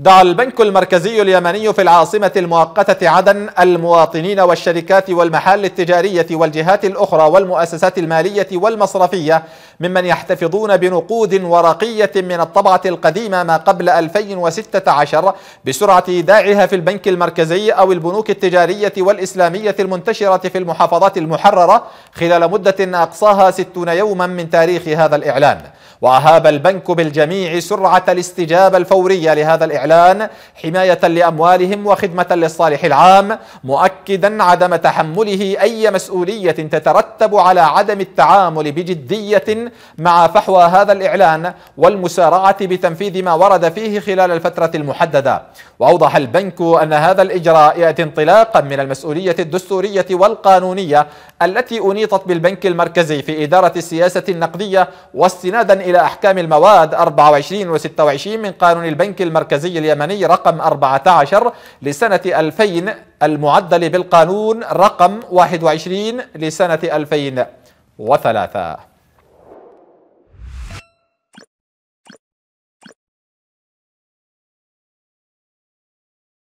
دعا البنك المركزي اليمني في العاصمة المؤقتة عدن المواطنين والشركات والمحال التجارية والجهات الأخرى والمؤسسات المالية والمصرفية ممن يحتفظون بنقود ورقية من الطبعة القديمة ما قبل 2016 بسرعة إيداعها في البنك المركزي أو البنوك التجارية والإسلامية المنتشرة في المحافظات المحررة خلال مدة أقصاها 60 يوما من تاريخ هذا الإعلان وأهاب البنك بالجميع سرعة الاستجابة الفورية لهذا الإعلان حماية لأموالهم وخدمة للصالح العام مؤكدا عدم تحمله أي مسؤولية تترتب على عدم التعامل بجدية مع فحوى هذا الإعلان والمسارعة بتنفيذ ما ورد فيه خلال الفترة المحددة وأوضح البنك أن هذا الإجراء يأتي انطلاقا من المسؤولية الدستورية والقانونية التي أنيطت بالبنك المركزي في إدارة السياسة النقدية واستنادا إلى أحكام المواد 24 و 26 من قانون البنك المركزي اليمني رقم 14 لسنة 2000 المعدل بالقانون رقم 21 لسنة 2003